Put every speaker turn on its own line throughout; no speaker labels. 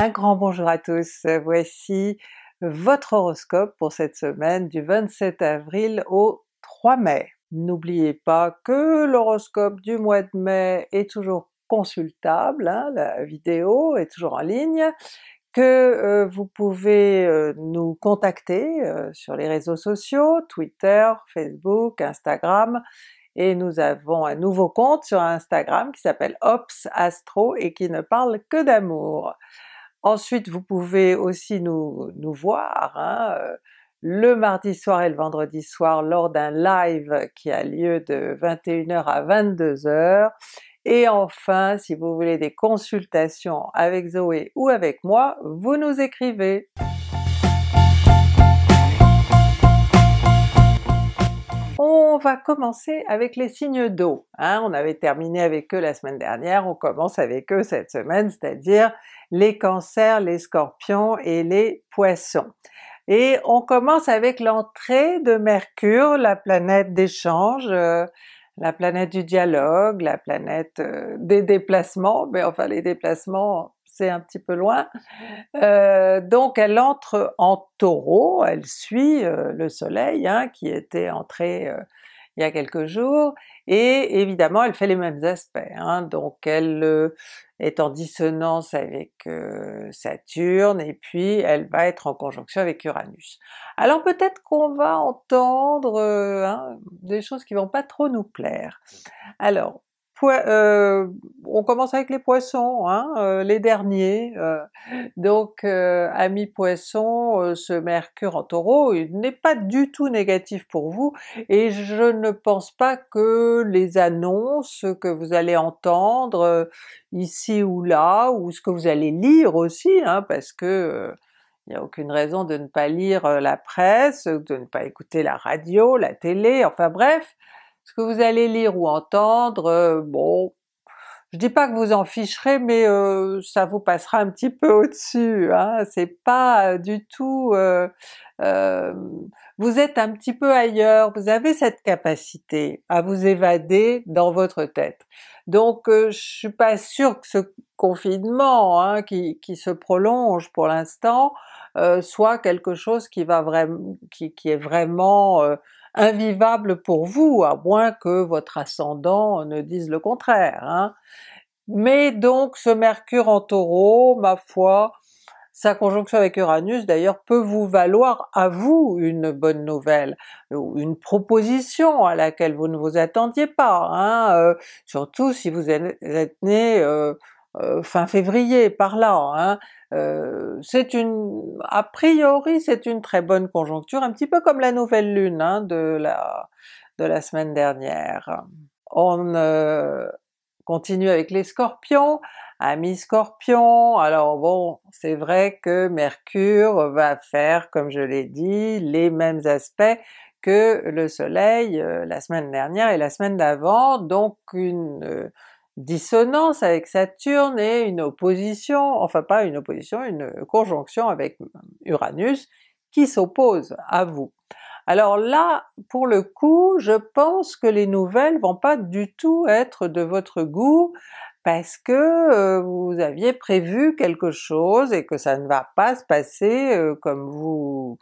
Un grand bonjour à tous, voici votre horoscope pour cette semaine du 27 avril au 3 mai. N'oubliez pas que l'horoscope du mois de mai est toujours consultable, hein, la vidéo est toujours en ligne, que euh, vous pouvez euh, nous contacter euh, sur les réseaux sociaux, Twitter, Facebook, Instagram, et nous avons un nouveau compte sur Instagram qui s'appelle Ops Astro et qui ne parle que d'amour. Ensuite vous pouvez aussi nous, voir hein, euh, le mardi soir et le vendredi soir lors d'un live qui a lieu de 21h à 22h, et enfin si vous voulez des consultations avec Zoé ou avec moi, vous nous écrivez! on va commencer avec les signes d'eau. Hein. on avait terminé avec eux la semaine dernière, on commence avec eux cette semaine, c'est-à-dire les cancers, les scorpions et les poissons. Et on commence avec l'entrée de Mercure, la planète d'échange, euh, la planète du dialogue, la planète euh, des déplacements, mais enfin les déplacements c'est un petit peu loin. Euh, donc elle entre en Taureau, elle suit euh, le Soleil hein, qui était entré euh, il y a quelques jours, et évidemment elle fait les mêmes aspects, hein. donc elle est en dissonance avec Saturne, et puis elle va être en conjonction avec Uranus. Alors peut-être qu'on va entendre hein, des choses qui vont pas trop nous plaire. Alors euh, on commence avec les poissons, hein, euh, les derniers. Euh. donc ami Poissons, ce mercure en taureau, n'est pas du tout négatif pour vous, et je ne pense pas que les annonces que vous allez entendre ici ou là, ou ce que vous allez lire aussi, hein, parce que il n'y a aucune raison de ne pas lire la presse, de ne pas écouter la radio, la télé, enfin bref, ce que vous allez lire ou entendre, euh, bon, je dis pas que vous en ficherez, mais euh, ça vous passera un petit peu au-dessus, hein, c'est pas euh, du tout... Euh, vous êtes un petit peu ailleurs, vous avez cette capacité à vous évader dans votre tête. Donc je je suis pas sûre que ce confinement hein, qui, qui, se prolonge pour l'instant soit quelque chose qui va vraiment, qui, qui, est vraiment invivable pour vous, à moins que votre ascendant ne dise le contraire. Hein. Mais donc ce mercure en taureau, ma foi, sa conjonction avec Uranus d'ailleurs peut vous valoir à vous une bonne nouvelle, une proposition à laquelle vous ne vous attendiez pas, hein, euh, surtout si vous êtes né euh, euh, fin février, par là. Hein. Euh, c'est une, a priori c'est une très bonne conjoncture, un petit peu comme la nouvelle lune hein, de, la, de la semaine dernière. On euh, continue avec les Scorpions. Amis Scorpions. alors bon, c'est vrai que Mercure va faire, comme je l'ai dit, les mêmes aspects que le Soleil la semaine dernière et la semaine d'avant, donc une, dissonance avec Saturne et une opposition, enfin pas une opposition, une conjonction avec Uranus qui s'oppose à vous. Alors là, pour le coup, je pense que les nouvelles vont pas du tout être de votre goût, parce que euh, vous aviez prévu quelque chose et que ça ne va pas se passer euh, comme vous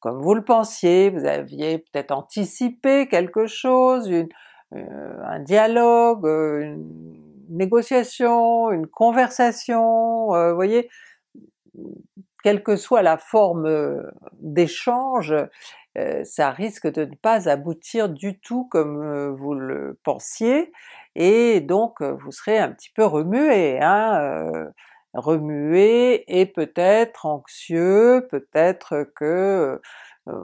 comme vous le pensiez, vous aviez peut-être anticipé quelque chose, une, euh, un dialogue, euh, une négociation, une conversation, euh, vous voyez, quelle que soit la forme d'échange, ça risque de ne pas aboutir du tout comme vous le pensiez, et donc vous serez un petit peu remué, hein, remué et peut-être anxieux, peut-être que euh,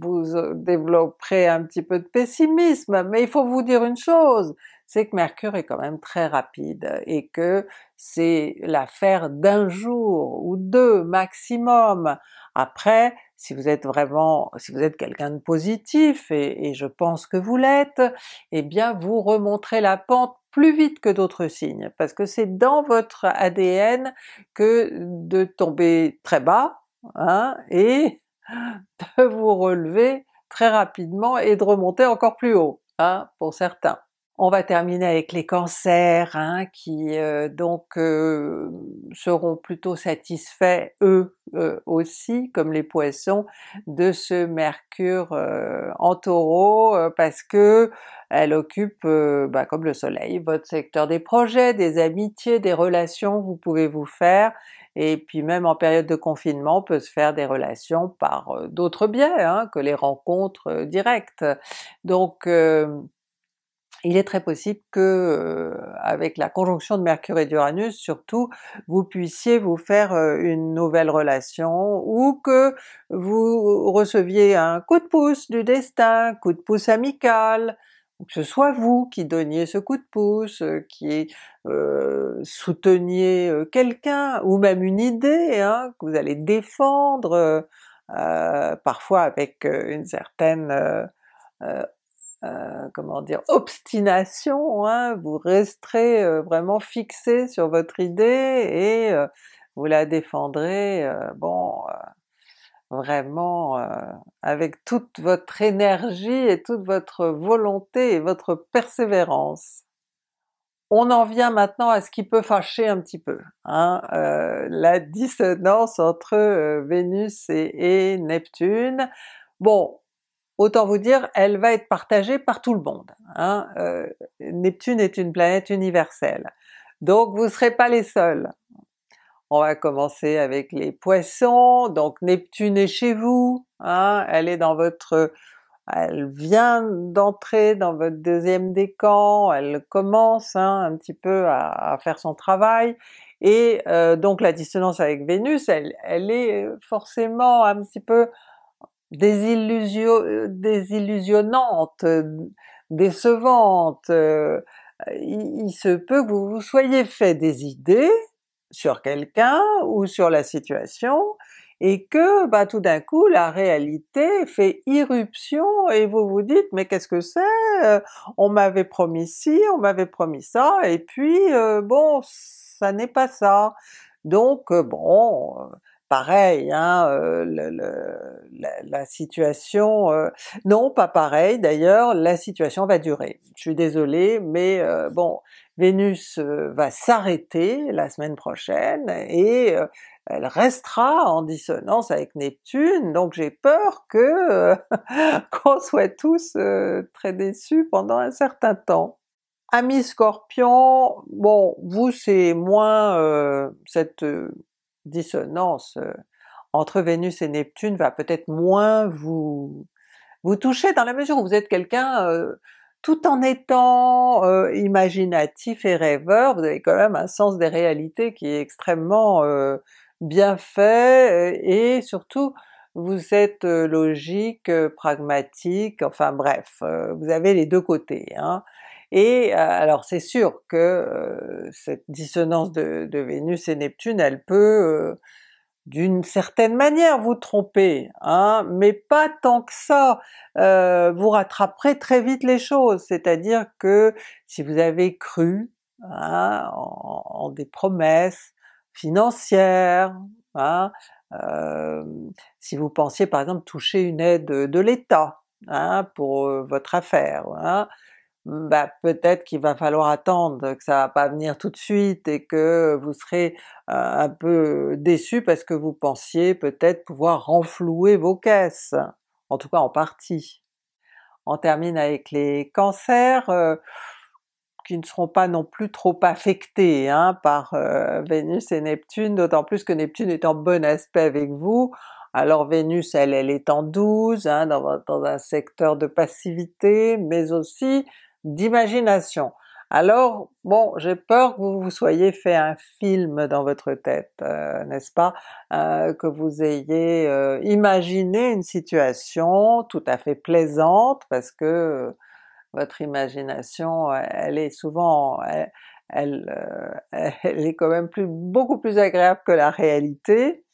vous euh, développerez un petit peu de pessimisme, mais il faut vous dire une chose, c'est que Mercure est quand même très rapide et que c'est l'affaire d'un jour ou deux maximum. Après, si vous êtes vraiment, si vous êtes quelqu'un de positif, et, je pense que vous l'êtes, eh bien vous remonterez la pente plus vite que d'autres signes, parce que c'est dans votre ADN que de tomber très bas, hein, et de vous relever très rapidement et de remonter encore plus haut, hein, pour certains. On va terminer avec les cancers, hein, qui euh, donc euh, seront plutôt satisfaits eux euh, aussi, comme les poissons, de ce mercure en taureau, parce que elle occupe, bah, comme le soleil, votre secteur des projets, des amitiés, des relations que vous pouvez vous faire, et puis même en période de confinement, on peut se faire des relations par euh, d'autres biais hein, que les rencontres euh, directes. Donc euh, il est très possible que, avec la conjonction de Mercure et d'Uranus surtout, vous puissiez vous faire une nouvelle relation, ou que vous receviez un coup de pouce du destin, coup de pouce amical, que ce soit vous qui donniez ce coup de pouce, euh, qui euh, souteniez euh, quelqu'un, ou même une idée hein, que vous allez défendre, parfois avec une certaine comment dire, obstination, hein, vous resterez vraiment fixé sur votre idée et vous la défendrez, bon, vraiment euh, avec toute votre énergie et toute votre volonté et votre persévérance. On en vient maintenant à ce qui peut fâcher un petit peu, hein, euh, la dissonance entre euh, Vénus et, Neptune. Bon, autant vous dire, elle va être partagée par tout le monde. Hein, Neptune est une planète universelle, donc vous ne serez pas les seuls. On va commencer avec les Poissons, donc Neptune est chez vous, hein. elle est dans votre... elle vient d'entrer dans votre deuxième décan, elle commence hein, un petit peu à, faire son travail, et euh, donc la dissonance avec Vénus, elle, est forcément un petit peu désillusionnante, décevante, euh, il, il se peut que vous vous soyez fait des idées, sur quelqu'un ou sur la situation, et que bah, tout d'un coup la réalité fait irruption et vous vous dites mais qu'est-ce que c'est? Euh, on m'avait promis ci, on m'avait promis ça, et puis euh, bon, ça n'est pas ça. Donc euh, bon, pareil, hein, euh, la, situation... Euh, non, pas pareil d'ailleurs, la situation va durer. Je suis désolée, mais euh, bon, Vénus va s'arrêter la semaine prochaine et elle restera en dissonance avec Neptune, donc j'ai peur que qu'on soit tous très déçus pendant un certain temps. Amis Scorpion, bon, vous c'est moins cette dissonance euh, entre Vénus et Neptune va peut-être moins vous vous toucher dans la mesure où vous êtes quelqu'un euh, tout en étant euh, imaginatif et rêveur, vous avez quand même un sens des réalités qui est extrêmement bien fait et surtout vous êtes logique, pragmatique, enfin bref, vous avez les deux côtés. Hein. Et euh, alors c'est sûr que euh, cette dissonance de, Vénus et Neptune, elle peut euh, d'une certaine manière vous tromper, hein, mais pas tant que ça. vous rattraperez très vite les choses, c'est-à-dire que si vous avez cru hein, en, des promesses financières, hein, si vous pensiez par exemple toucher une aide de l'État hein, pour votre affaire, hein, bah, peut-être qu'il va falloir attendre, que ça va pas venir tout de suite et que vous serez euh, un peu déçu parce que vous pensiez peut-être pouvoir renflouer vos caisses, en tout cas en partie. On termine avec les cancers, euh, qui ne seront pas non plus trop affectés hein, par euh, Vénus et Neptune, d'autant plus que Neptune est en bon aspect avec vous, alors Vénus elle, elle est en 12, hein, dans, un secteur de passivité, mais aussi d'imagination. Alors bon, j'ai peur que vous vous soyez fait un film dans votre tête, euh, n'est-ce pas? Euh, que vous ayez euh, imaginé une situation tout à fait plaisante, parce que votre imagination, elle est souvent... Elle, est quand même beaucoup plus agréable que la réalité,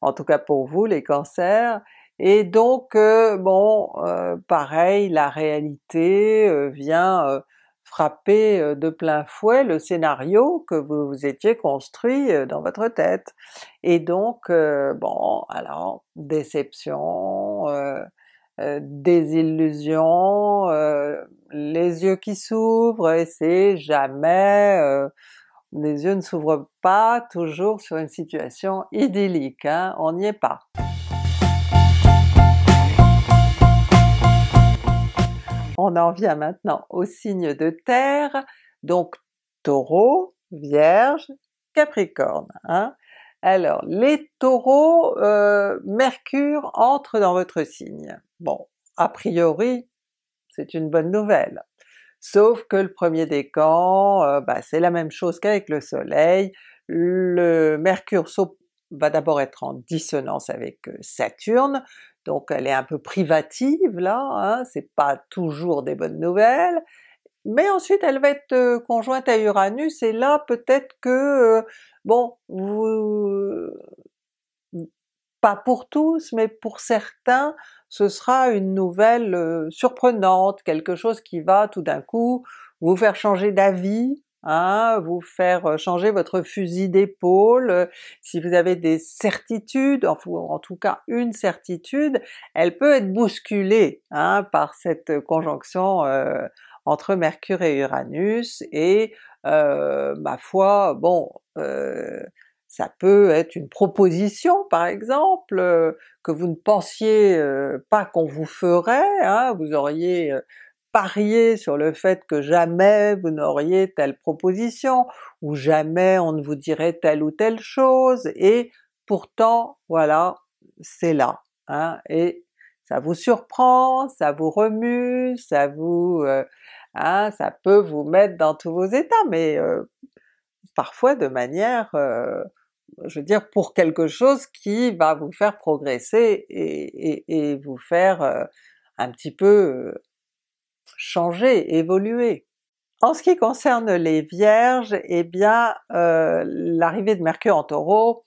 en tout cas pour vous les cancers, et donc euh, bon, euh, pareil, la réalité euh, vient frapper de plein fouet le scénario que vous, vous étiez construit dans votre tête. Et donc bon, alors déception, désillusion, les yeux qui s'ouvrent et c'est jamais... les yeux ne s'ouvrent pas toujours sur une situation idyllique, hein, on n'y est pas. On en vient maintenant au signe de terre, donc Taureau, Vierge, Capricorne. Hein. Alors les Taureaux, euh, Mercure entre dans votre signe. Bon, a priori c'est une bonne nouvelle, sauf que le premier décan, euh, bah, c'est la même chose qu'avec le soleil, le Mercure va d'abord être en dissonance avec euh, Saturne, donc elle est un peu privative là, hein, c'est pas toujours des bonnes nouvelles, mais ensuite elle va être euh, conjointe à Uranus, et là peut-être que, euh, bon, vous... Euh, pas pour tous, mais pour certains, ce sera une nouvelle surprenante, quelque chose qui va tout d'un coup vous faire changer d'avis, vous faire euh, changer votre fusil d'épaule. Euh, si vous avez des certitudes, en tout cas une certitude, elle peut être bousculée hein, par cette conjonction euh, entre Mercure et Uranus, et ma foi, bon, ça peut être une proposition par exemple, que vous ne pensiez pas qu'on vous ferait, hein, vous auriez parier sur le fait que jamais vous n'auriez telle proposition, ou jamais on ne vous dirait telle ou telle chose, et pourtant voilà, c'est là, hein, et ça vous surprend, ça vous remue, ça vous... Euh, hein, ça peut vous mettre dans tous vos états, mais euh, parfois de manière, euh, je veux dire, pour quelque chose qui va vous faire progresser et vous faire un petit peu changer, évoluer. En ce qui concerne les Vierges, eh bien euh, l'arrivée de Mercure en Taureau,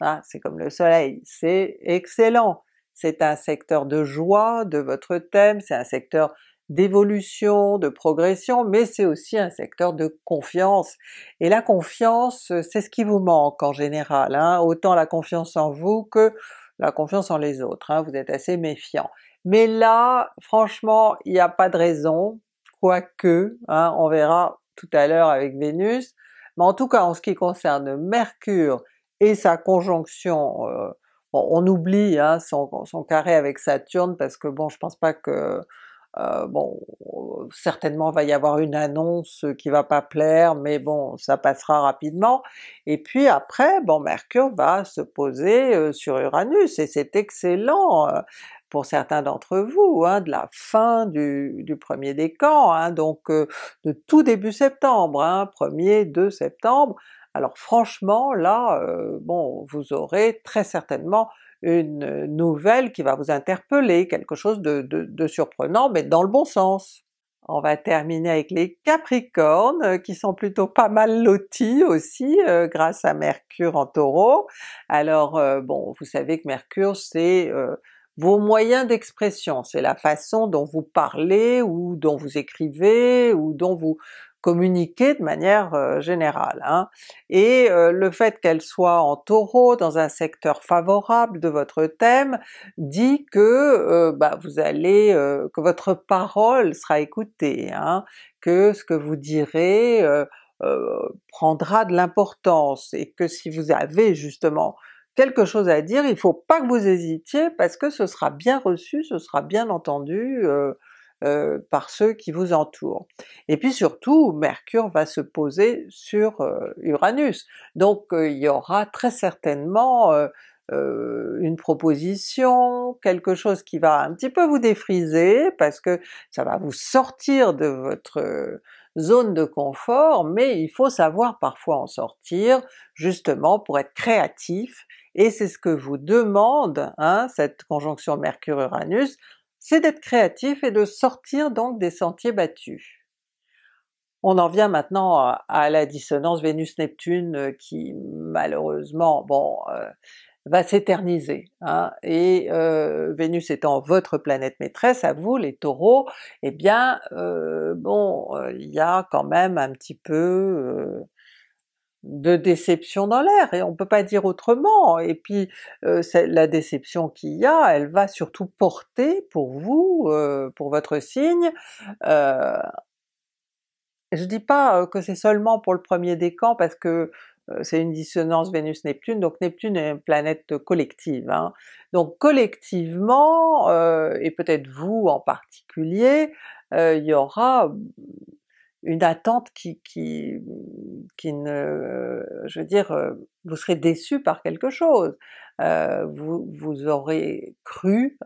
hein, c'est comme le Soleil, c'est excellent! C'est un secteur de joie de votre thème, c'est un secteur d'évolution, de progression, mais c'est aussi un secteur de confiance. Et la confiance, c'est ce qui vous manque en général, hein. autant la confiance en vous que la confiance en les autres, hein. vous êtes assez méfiant. Mais là, franchement, il n'y a pas de raison, quoique, hein, on verra tout à l'heure avec Vénus, mais en tout cas en ce qui concerne Mercure et sa conjonction, euh, on oublie hein, son, carré avec Saturne parce que bon je pense pas que euh, bon certainement va y avoir une annonce qui va pas plaire mais bon ça passera rapidement et puis après bon Mercure va se poser euh, sur Uranus et c'est excellent pour certains d'entre vous, hein, de la fin du, du premier décan, hein, donc euh, de tout début septembre, 1er, hein, 2 septembre, alors franchement là, euh, bon, vous aurez très certainement une nouvelle qui va vous interpeller, quelque chose de, surprenant, mais dans le bon sens. On va terminer avec les Capricornes euh, qui sont plutôt pas mal lotis aussi grâce à Mercure en Taureau. Alors bon, vous savez que Mercure c'est vos moyens d'expression, c'est la façon dont vous parlez ou dont vous écrivez ou dont vous communiquez de manière euh, générale. Hein. Et euh, le fait qu'elle soit en taureau dans un secteur favorable de votre thème dit que euh, bah, vous allez, que votre parole sera écoutée, hein, que ce que vous direz prendra de l'importance et que si vous avez justement quelque chose à dire, il faut pas que vous hésitiez parce que ce sera bien reçu, ce sera bien entendu euh, euh, par ceux qui vous entourent. Et puis surtout, Mercure va se poser sur euh, Uranus, donc il y aura très certainement une proposition, quelque chose qui va un petit peu vous défriser, parce que ça va vous sortir de votre zone de confort, mais il faut savoir parfois en sortir, justement pour être créatif et c'est ce que vous demande hein, cette conjonction Mercure-Uranus, c'est d'être créatif et de sortir donc des sentiers battus. On en vient maintenant à la dissonance Vénus-Neptune euh, qui malheureusement, bon, euh, va s'éterniser. Hein. Et euh, Vénus étant votre planète maîtresse, à vous les Taureaux, eh bien bon, il y a quand même un petit peu de déception dans l'air, et on peut pas dire autrement, et puis euh, la déception qu'il y a, elle va surtout porter pour vous, euh, pour votre signe, euh, je dis pas euh, que c'est seulement pour le premier décan parce que c'est une dissonance Vénus-Neptune, donc Neptune est une planète collective. Hein. Donc collectivement, et peut-être vous en particulier, il y aura une attente qui, qui, qui ne, je veux dire, euh, vous serez déçu par quelque chose. Euh, vous, vous aurez cru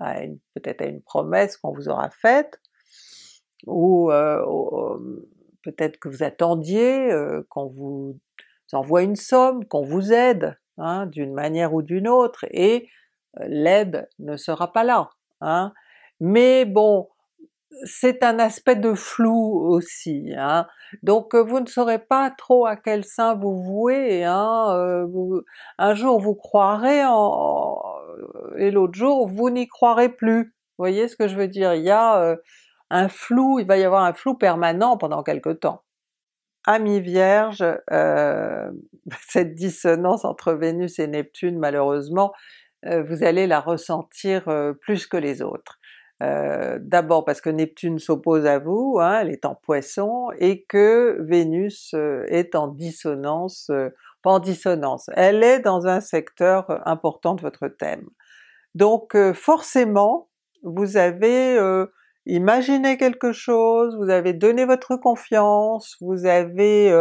peut-être à une promesse qu'on vous aura faite, ou euh, peut-être que vous attendiez qu'on vous envoie une somme, qu'on vous aide hein, d'une manière ou d'une autre, et l'aide ne sera pas là. Hein. Mais bon, c'est un aspect de flou aussi. Hein. Donc euh, vous ne saurez pas trop à quel saint vous vouez. Hein, euh, un jour vous croirez euh, et l'autre jour vous n'y croirez plus. Vous voyez ce que je veux dire Il y a un flou, il va y avoir un flou permanent pendant quelque temps. Amis Vierge, cette dissonance entre Vénus et Neptune malheureusement, vous allez la ressentir plus que les autres. Euh, d'abord parce que Neptune s'oppose à vous, hein, elle est en Poisson, et que Vénus euh, est en dissonance, euh, pas en dissonance, elle est dans un secteur important de votre thème. Donc forcément, vous avez imaginé quelque chose, vous avez donné votre confiance, vous avez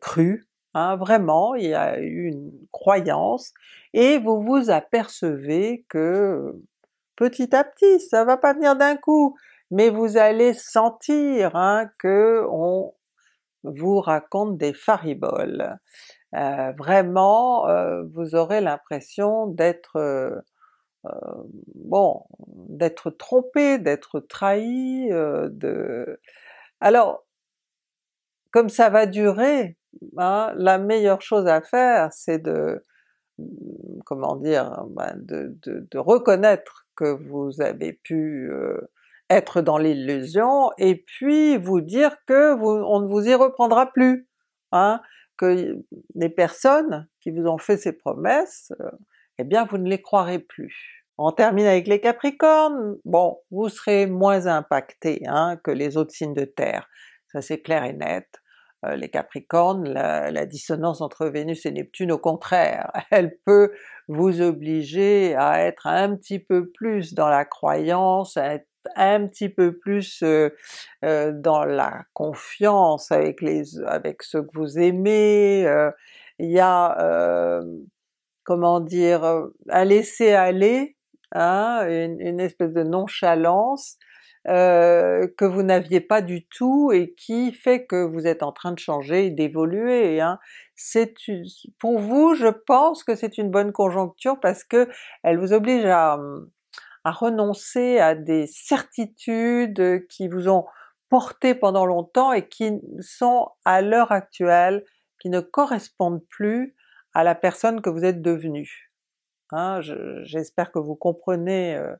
cru, Hein, vraiment, il y a eu une croyance, et vous vous apercevez que petit à petit, ça va pas venir d'un coup, mais vous allez sentir hein, que on vous raconte des fariboles. Euh, vraiment, euh, vous aurez l'impression d'être euh, bon, d'être trompé, d'être trahi, de... Alors, comme ça va durer, hein, la meilleure chose à faire c'est de Mm, comment dire, bah, de, reconnaître que vous avez pu euh, être dans l'illusion, et puis vous dire que on ne vous y reprendra plus, hein, que les personnes qui vous ont fait ces promesses, euh, eh bien vous ne les croirez plus. On termine avec les Capricornes, bon vous serez moins impacté hein, que les autres signes de terre, ça c'est clair et net, euh, les Capricornes, la, dissonance entre Vénus et Neptune, au contraire, elle peut vous obliger à être un petit peu plus dans la croyance, à être un petit peu plus euh, euh, dans la confiance avec les avec ceux que vous aimez, il y a comment dire, à laisser aller, hein, une, espèce de nonchalance, euh, que vous n'aviez pas du tout et qui fait que vous êtes en train de changer et d'évoluer. Hein. C'est pour vous, je pense que c'est une bonne conjoncture parce que elle vous oblige à, à renoncer à des certitudes qui vous ont porté pendant longtemps et qui sont à l'heure actuelle, qui ne correspondent plus à la personne que vous êtes devenue. Hein, J'espère que vous comprenez euh,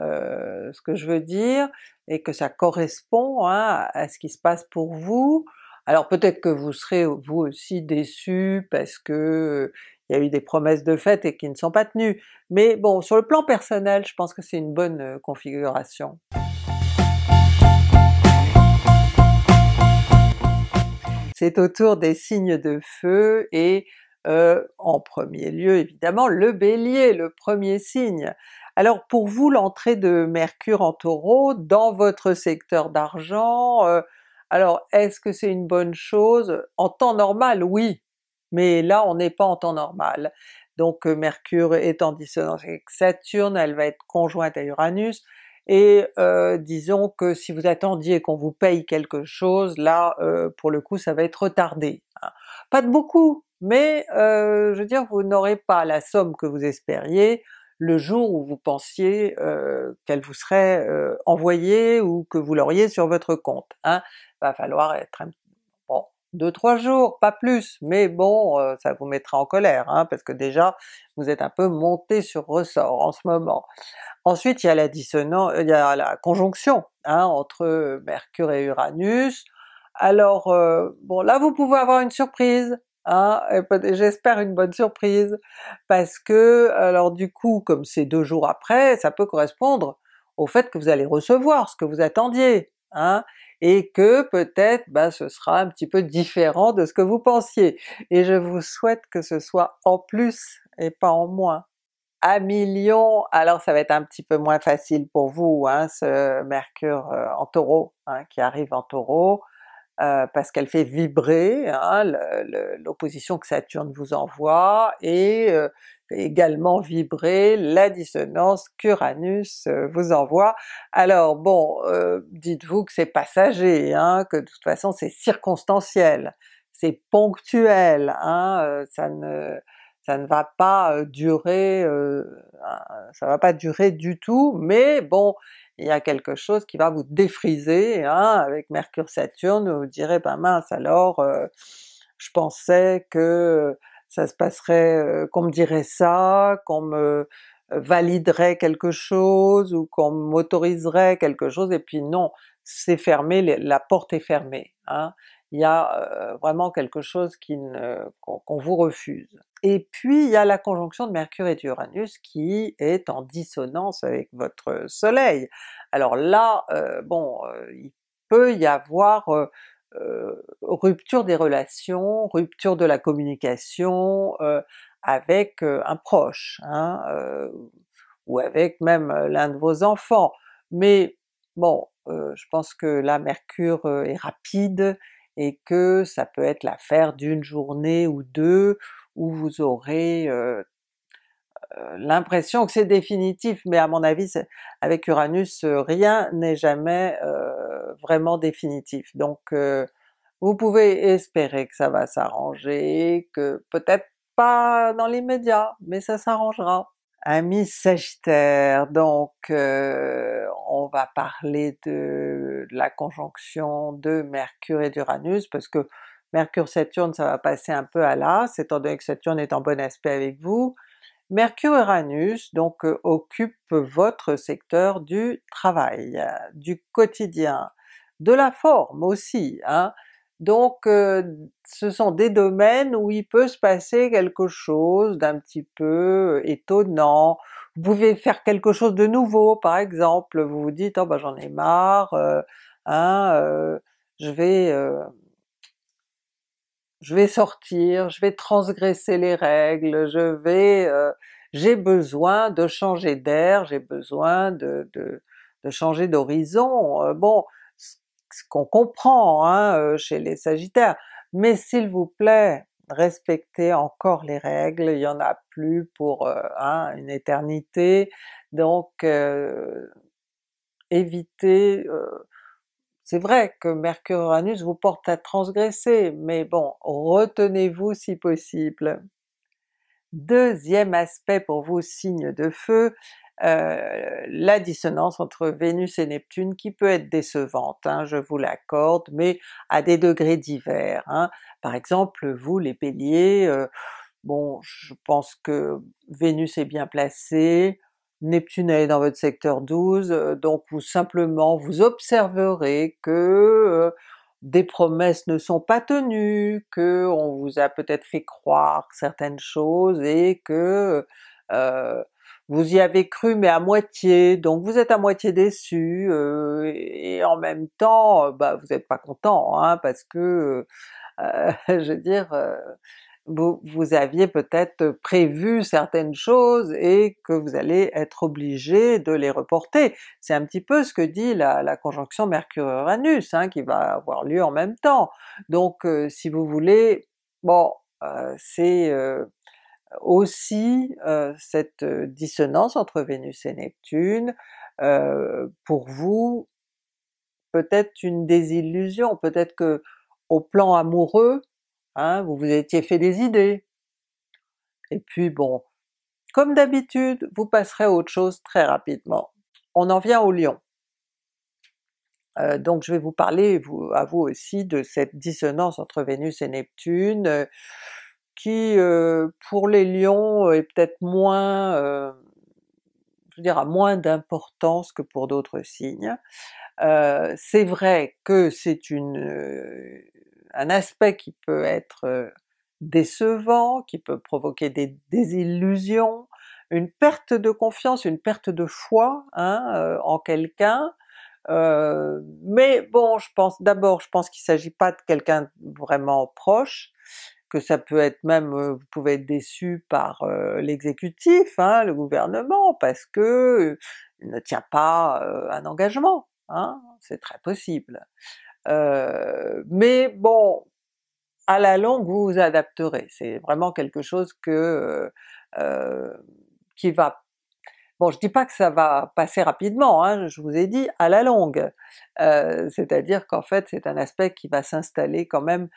euh, ce que je veux dire, et que ça correspond hein, à ce qui se passe pour vous. Alors peut-être que vous serez vous aussi déçu parce que il y a eu des promesses de fête et qui ne sont pas tenues, mais bon, sur le plan personnel, je pense que c'est une bonne euh, configuration. C'est au tour des signes de feu et euh, en premier lieu évidemment le Bélier, le premier signe. Alors pour vous, l'entrée de Mercure en Taureau dans votre secteur d'argent, euh, alors est-ce que c'est une bonne chose? En temps normal, oui, mais là on n'est pas en temps normal. Donc euh, Mercure est en dissonance avec Saturne, elle va être conjointe à Uranus, et euh, disons que si vous attendiez qu'on vous paye quelque chose, là pour le coup ça va être retardé. Hein. Pas de beaucoup, mais je veux dire vous n'aurez pas la somme que vous espériez, le jour où vous pensiez euh, qu'elle vous serait euh, envoyée ou que vous l'auriez sur votre compte. Hein. Va falloir être bon, deux trois jours, pas plus, mais bon, euh, ça vous mettra en colère, hein, parce que déjà vous êtes un peu monté sur ressort en ce moment. Ensuite il y a la dissonance, il y a la conjonction hein, entre Mercure et Uranus. Alors bon là vous pouvez avoir une surprise, ah, eh ben, j'espère une bonne surprise, parce que alors du coup, comme c'est deux jours après, ça peut correspondre au fait que vous allez recevoir ce que vous attendiez, hein, et que peut-être bah, ce sera un petit peu différent de ce que vous pensiez. Et je vous souhaite que ce soit en plus et pas en moins. À million, alors ça va être un petit peu moins facile pour vous, hein, ce mercure euh, en taureau hein, qui arrive en taureau, euh, parce qu'elle fait vibrer hein, l'opposition que Saturne vous envoie, et euh, également vibrer la dissonance qu'Uranus euh, vous envoie. Alors bon, dites-vous que c'est passager, hein, que de toute façon c'est circonstanciel, c'est ponctuel, hein, ça ne va pas durer, ça va pas durer du tout, mais bon, il y a quelque chose qui va vous défriser, hein, avec Mercure-Saturne, vous direz ben mince alors, euh, je pensais que ça se passerait, euh, qu'on me dirait ça, qu'on me euh, validerait quelque chose ou qu'on m'autoriserait quelque chose, et puis non, c'est fermé, la porte est fermée. Hein il y a euh, vraiment quelque chose qu'on vous refuse. Et puis il y a la conjonction de Mercure et d'Uranus qui est en dissonance avec votre soleil. Alors là, euh, bon, euh, il peut y avoir rupture des relations, rupture de la communication avec un proche, hein, ou avec même l'un de vos enfants. Mais bon, je pense que là Mercure est rapide, et que ça peut être l'affaire d'une journée ou deux où vous aurez l'impression que c'est définitif, mais à mon avis avec Uranus rien n'est jamais vraiment définitif. Donc vous pouvez espérer que ça va s'arranger, que peut-être pas dans l'immédiat, mais ça s'arrangera. Amis Sagittaire, donc euh, on va parler de la conjonction de Mercure et d'Uranus, parce que Mercure-Saturne ça va passer un peu à l'as, étant donné que Saturne est en bon aspect avec vous. Mercure-Uranus donc euh, occupe votre secteur du travail, du quotidien, de la forme aussi, hein. Donc euh, ce sont des domaines où il peut se passer quelque chose d'un petit peu euh, étonnant, vous pouvez faire quelque chose de nouveau par exemple, vous vous dites « oh bah, j'en ai marre, euh, hein, je vais je vais sortir, je vais transgresser les règles, je vais... j'ai besoin de changer d'air, j'ai besoin de, de, de changer d'horizon. bon, ce qu'on comprend hein, euh, chez les Sagittaires, mais s'il vous plaît, respectez encore les règles, il n'y en a plus pour euh, hein, une éternité, donc euh, évitez... c'est vrai que Mercure-Uranus vous porte à transgresser, mais bon, retenez-vous si possible. Deuxième aspect pour vous, signes de feu, euh, la dissonance entre Vénus et Neptune qui peut être décevante, hein, je vous l'accorde, mais à des degrés divers. Hein. Par exemple, vous les Béliers, euh, bon je pense que Vénus est bien placée, Neptune est dans votre secteur 12, euh, donc vous simplement vous observerez que des promesses ne sont pas tenues, que on vous a peut-être fait croire certaines choses et que vous y avez cru mais à moitié, donc vous êtes à moitié déçu euh, et en même temps euh, bah, vous n'êtes pas content hein, parce que euh, je veux dire vous, aviez peut-être prévu certaines choses et que vous allez être obligé de les reporter. C'est un petit peu ce que dit la, conjonction Mercure-Uranus hein, qui va avoir lieu en même temps. Donc si vous voulez, bon c'est aussi euh, cette euh, dissonance entre Vénus et Neptune, euh, pour vous, peut-être une désillusion, peut-être que au plan amoureux, hein, vous vous étiez fait des idées. Et puis bon, comme d'habitude, vous passerez à autre chose très rapidement. On en vient au lion. Euh, donc je vais vous parler à vous aussi de cette dissonance entre Vénus et Neptune, qui, euh, pour les lions, euh, est peut-être moins euh, je veux dire, à moins d'importance que pour d'autres signes. c'est vrai que c'est une un aspect qui peut être décevant, qui peut provoquer des désillusions, une perte de confiance, une perte de foi hein, en quelqu'un, mais bon, je pense d'abord, je pense qu'il s'agit pas de quelqu'un vraiment proche, que ça peut être même, vous pouvez être déçu par l'exécutif, hein, le gouvernement, parce que il ne tient pas un engagement, hein, c'est très possible. mais bon, à la longue vous vous adapterez, c'est vraiment quelque chose que qui va... Bon je dis pas que ça va passer rapidement, hein, je vous ai dit à la longue, c'est-à-dire qu'en fait c'est un aspect qui va s'installer quand même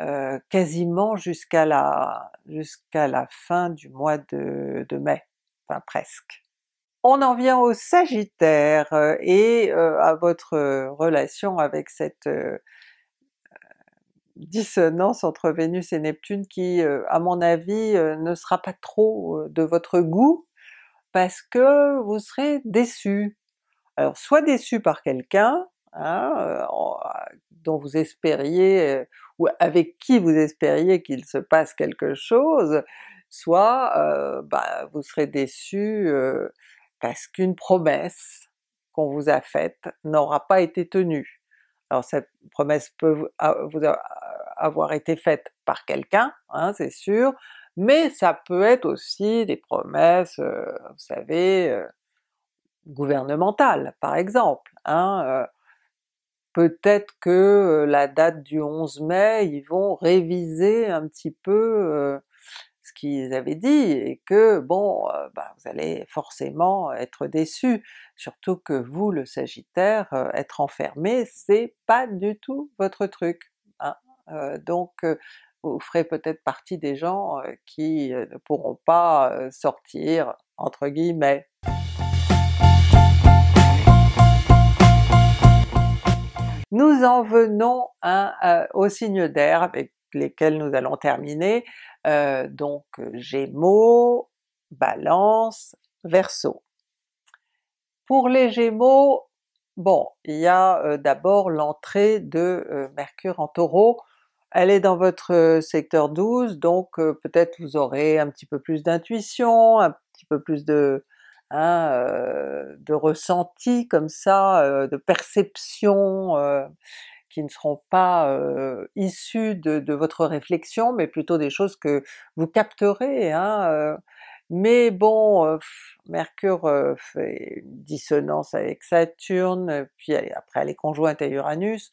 euh, quasiment jusqu'à la, jusqu'à la fin du mois de, mai, enfin presque. On en vient au Sagittaire euh, et euh, à votre relation avec cette dissonance entre Vénus et Neptune qui, à mon avis, ne sera pas trop de votre goût parce que vous serez déçu. Alors soit déçu par quelqu'un hein, dont vous espériez ou avec qui vous espériez qu'il se passe quelque chose, soit euh, bah, vous serez déçu euh, parce qu'une promesse qu'on vous a faite n'aura pas été tenue. Alors cette promesse peut vous avoir été faite par quelqu'un, hein, c'est sûr, mais ça peut être aussi des promesses, euh, vous savez, gouvernementales par exemple. Hein, peut-être que euh, la date du 11 mai, ils vont réviser un petit peu euh, ce qu'ils avaient dit, et que bon, euh, bah, vous allez forcément être déçus, surtout que vous le Sagittaire, être enfermé, c'est pas du tout votre truc. Hein? donc vous ferez peut-être partie des gens qui ne pourront pas sortir, entre guillemets. Nous en venons hein, au signe d'air avec lesquels nous allons terminer, euh, donc Gémeaux, Balance, Verseau. Pour les Gémeaux, bon, il y a euh, d'abord l'entrée de euh, Mercure en Taureau, elle est dans votre secteur 12, donc peut-être vous aurez un petit peu plus d'intuition, un petit peu plus de Hein, euh, de ressentis comme ça, euh, de perceptions euh, qui ne seront pas issues de, votre réflexion, mais plutôt des choses que vous capterez. Hein, mais bon, Mercure fait dissonance avec Saturne, puis après elle est conjointe à Uranus,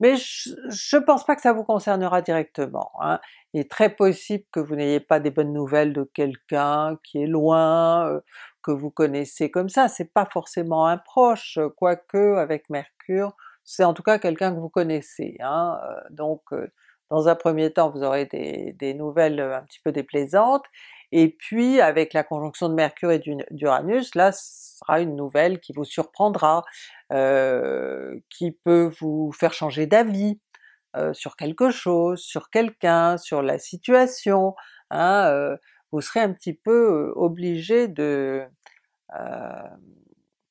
mais je ne pense pas que ça vous concernera directement. Hein. Il est très possible que vous n'ayez pas des bonnes nouvelles de quelqu'un qui est loin, euh, que vous connaissez comme ça, c'est pas forcément un proche, quoique avec Mercure, c'est en tout cas quelqu'un que vous connaissez. Hein. Euh, donc euh, dans un premier temps vous aurez des, des nouvelles un petit peu déplaisantes, et puis avec la conjonction de Mercure et d'Uranus, là ce sera une nouvelle qui vous surprendra, euh, qui peut vous faire changer d'avis euh, sur quelque chose, sur quelqu'un, sur la situation. Hein, euh, vous serez un petit peu obligé de,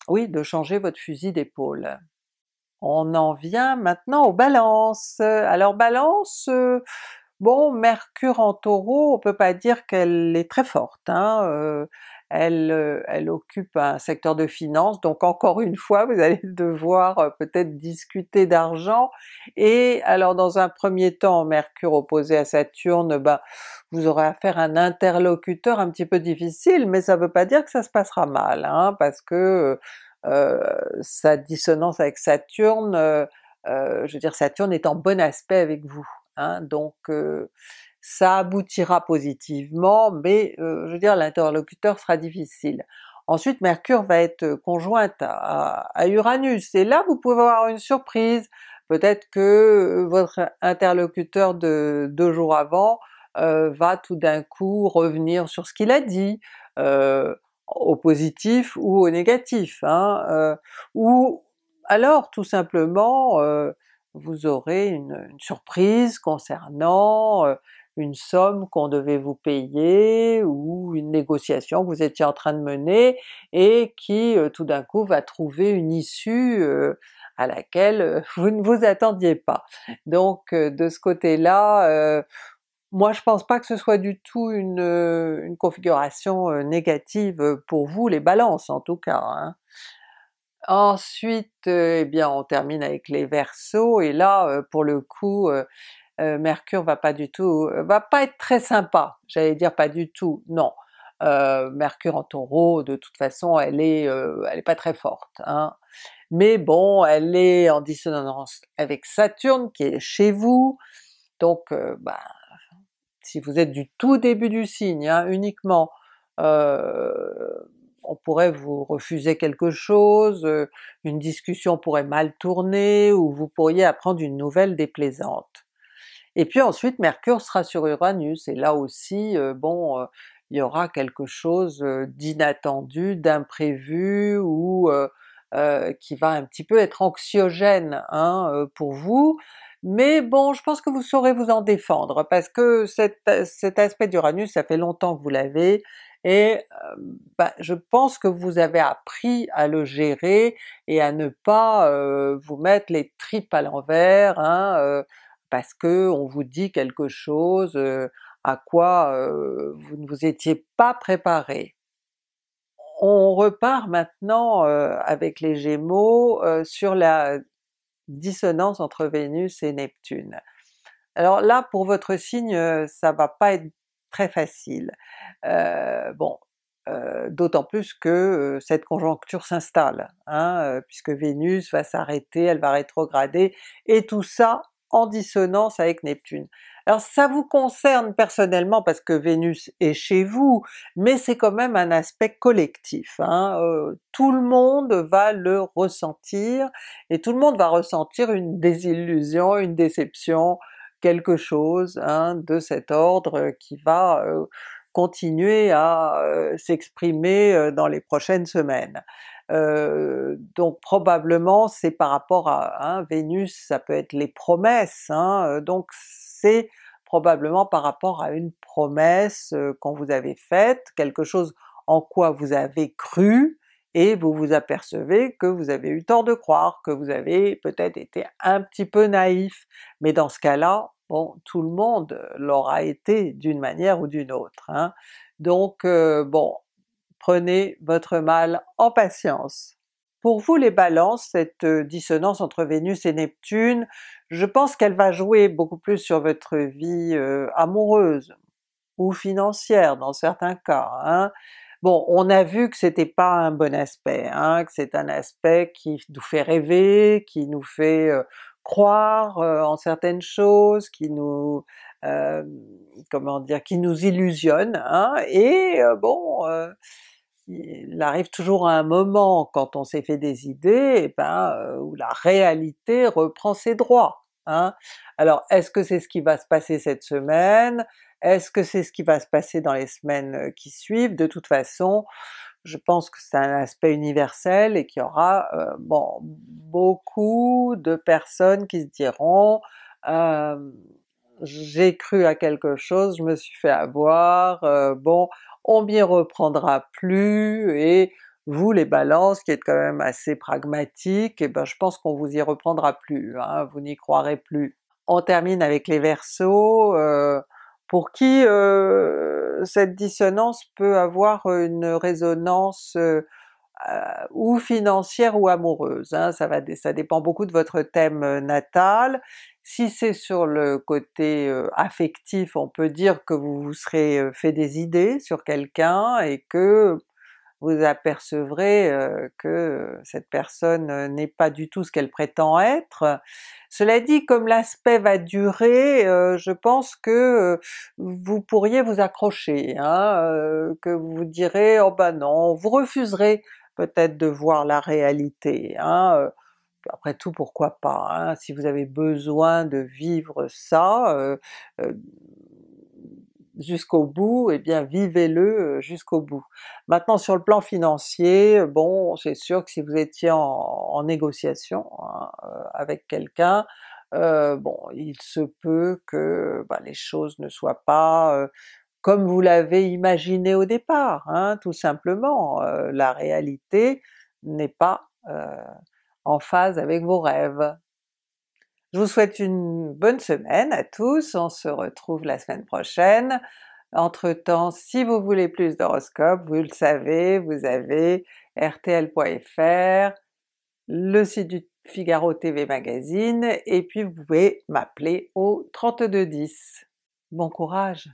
oui, de changer votre fusil d'épaule. On en vient maintenant aux balances. Alors balance, Bon, Mercure en Taureau, on peut pas dire qu'elle est très forte, hein, euh, elle, euh, elle, occupe un secteur de finance, donc encore une fois vous allez devoir euh, peut-être discuter d'argent, et alors dans un premier temps Mercure opposé à Saturne, ben, vous aurez affaire à un interlocuteur un petit peu difficile, mais ça veut pas dire que ça se passera mal, hein, parce que sa dissonance avec Saturne, je veux dire Saturne est en bon aspect avec vous, Hein, donc ça aboutira positivement, mais je veux dire l'interlocuteur sera difficile. Ensuite Mercure va être conjointe à, Uranus, et là vous pouvez avoir une surprise, peut-être que votre interlocuteur de deux jours avant va tout d'un coup revenir sur ce qu'il a dit, au positif ou au négatif, hein, ou alors tout simplement vous aurez une, surprise concernant une somme qu'on devait vous payer ou une négociation que vous étiez en train de mener et qui tout d'un coup va trouver une issue à laquelle vous ne vous attendiez pas. Donc de ce côté-là, moi je pense pas que ce soit du tout une, configuration négative pour vous, les balances en tout cas. Hein. Ensuite, eh bien on termine avec les Verseaux, et là euh, pour le coup euh, euh, Mercure va pas du tout, va pas être très sympa, j'allais dire pas du tout, non. Mercure en Taureau, de toute façon elle est, elle est pas très forte, hein. mais bon elle est en dissonance avec Saturne qui est chez vous, donc bah, si vous êtes du tout début du signe hein, uniquement, on pourrait vous refuser quelque chose, euh, une discussion pourrait mal tourner, ou vous pourriez apprendre une nouvelle déplaisante. Et puis ensuite Mercure sera sur Uranus, et là aussi, euh, bon, euh, il y aura quelque chose d'inattendu, d'imprévu, ou euh, qui va un petit peu être anxiogène hein, euh, pour vous, mais bon je pense que vous saurez vous en défendre parce que cet, aspect d'Uranus ça fait longtemps que vous l'avez et euh, bah, je pense que vous avez appris à le gérer et à ne pas vous mettre les tripes à l'envers hein, parce que on vous dit quelque chose à quoi vous ne vous étiez pas préparé on repart maintenant euh, avec les Gémeaux euh, sur la dissonance entre Vénus et Neptune. Alors là, pour votre signe, euh, ça va pas être très facile. bon, d'autant plus que cette conjoncture s'installe, hein, puisque Vénus va s'arrêter, elle va rétrograder, et tout ça en dissonance avec Neptune. Alors ça vous concerne personnellement parce que Vénus est chez vous, mais c'est quand même un aspect collectif. Hein. Euh, tout le monde va le ressentir, et tout le monde va ressentir une désillusion, une déception, quelque chose hein, de cet ordre qui va euh, continuer à euh, s'exprimer dans les prochaines semaines. donc probablement c'est par rapport à hein, Vénus, ça peut être les promesses, hein. donc c'est probablement par rapport à une promesse qu'on vous avait faite, quelque chose en quoi vous avez cru, et vous vous apercevez que vous avez eu tort de croire, que vous avez peut-être été un petit peu naïf, mais dans ce cas-là, bon, tout le monde l'aura été d'une manière ou d'une autre. Hein. Donc bon, prenez votre mal en patience. Pour vous les balances, cette euh, dissonance entre Vénus et Neptune, je pense qu'elle va jouer beaucoup plus sur votre vie euh, amoureuse ou financière dans certains cas. Hein. Bon, on a vu que c'était pas un bon aspect, hein, que c'est un aspect qui nous fait rêver, qui nous fait euh, croire en certaines choses, qui nous... comment dire, qui nous illusionne, hein, et bon, il arrive toujours un moment quand on s'est fait des idées, eh ben, euh, où la réalité reprend ses droits. Hein? Alors est-ce que c'est ce qui va se passer cette semaine? Est-ce que c'est ce qui va se passer dans les semaines euh, qui suivent? De toute façon, je pense que c'est un aspect universel et qu'il y aura euh, bon, beaucoup de personnes qui se diront j'ai cru à quelque chose, je me suis fait avoir, bon on m'y reprendra plus, et vous les balances, qui êtes quand même assez pragmatique, et eh ben je pense qu'on vous y reprendra plus, hein, vous n'y croirez plus. On termine avec les Verseaux, pour qui euh, cette dissonance peut avoir une résonance euh, euh, ou financière ou amoureuse. Hein, ça, va, ça dépend beaucoup de votre thème euh, natal. Si c'est sur le côté euh, affectif, on peut dire que vous vous serez fait des idées sur quelqu'un et que vous apercevrez que cette personne n'est pas du tout ce qu'elle prétend être. Cela dit, comme l'aspect va durer, je pense que vous pourriez vous accrocher, hein, que vous direz « oh ben non », vous refuserez peut-être de voir la réalité. Hein, après tout, pourquoi pas? Hein, si vous avez besoin de vivre ça jusqu'au bout, et eh bien vivez-le jusqu'au bout. Maintenant sur le plan financier, bon c'est sûr que si vous étiez en, négociation hein, avec quelqu'un, bon il se peut que bah, les choses ne soient pas comme vous l'avez imaginé au départ, hein, tout simplement. Euh, la réalité n'est pas euh, en phase avec vos rêves. Je vous souhaite une bonne semaine à tous, on se retrouve la semaine prochaine. Entre-temps, si vous voulez plus d'horoscopes, vous le savez, vous avez rtl.fr, le site du Figaro TV Magazine, et puis vous pouvez m'appeler au 3210. Bon courage!